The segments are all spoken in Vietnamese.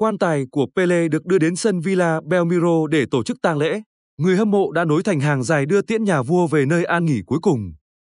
Quan tài của Pele được đưa đến sân Villa Belmiro để tổ chức tang lễ. Người hâm mộ đã nối thành hàng dài đưa tiễn nhà vua về nơi an nghỉ cuối cùng.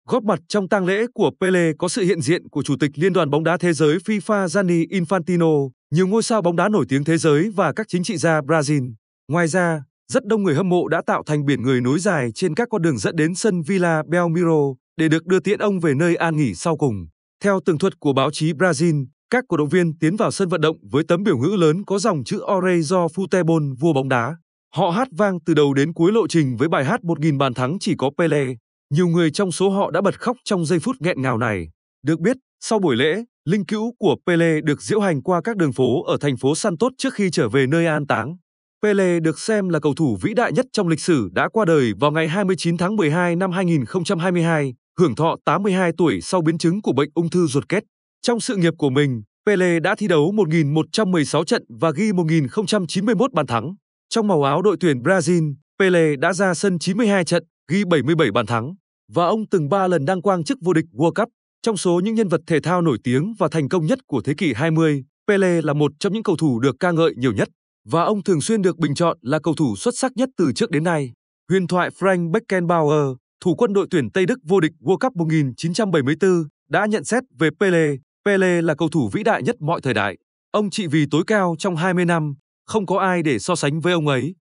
Góp mặt trong tang lễ của Pele có sự hiện diện của Chủ tịch Liên đoàn bóng đá thế giới FIFA Gianni Infantino, nhiều ngôi sao bóng đá nổi tiếng thế giới và các chính trị gia Brazil. Ngoài ra, rất đông người hâm mộ đã tạo thành biển người nối dài trên các con đường dẫn đến sân Villa Belmiro để được đưa tiễn ông về nơi an nghỉ sau cùng. Theo tường thuật của báo chí Brazil, các cổ động viên tiến vào sân vận động với tấm biểu ngữ lớn có dòng chữ Ore do Futebol vua bóng đá. Họ hát vang từ đầu đến cuối lộ trình với bài hát 1.000 bàn thắng chỉ có Pele. Nhiều người trong số họ đã bật khóc trong giây phút nghẹn ngào này. Được biết, sau buổi lễ, linh cữu của Pele được diễu hành qua các đường phố ở thành phố Santos trước khi trở về nơi an táng. Pele được xem là cầu thủ vĩ đại nhất trong lịch sử đã qua đời vào ngày 29 tháng 12 năm 2022, hưởng thọ 82 tuổi sau biến chứng của bệnh ung thư ruột kết. Trong sự nghiệp của mình, Pele đã thi đấu 1.116 trận và ghi 1.091 bàn thắng. Trong màu áo đội tuyển Brazil, Pele đã ra sân 92 trận, ghi 77 bàn thắng. Và ông từng 3 lần đăng quang chức vô địch World Cup. Trong số những nhân vật thể thao nổi tiếng và thành công nhất của thế kỷ 20, Pele là một trong những cầu thủ được ca ngợi nhiều nhất. Và ông thường xuyên được bình chọn là cầu thủ xuất sắc nhất từ trước đến nay. Huyền thoại Frank Beckenbauer, thủ quân đội tuyển Tây Đức vô địch World Cup 1974, đã nhận xét về Pele Pele là cầu thủ vĩ đại nhất mọi thời đại. Ông trị vì tối cao trong 20 năm, không có ai để so sánh với ông ấy.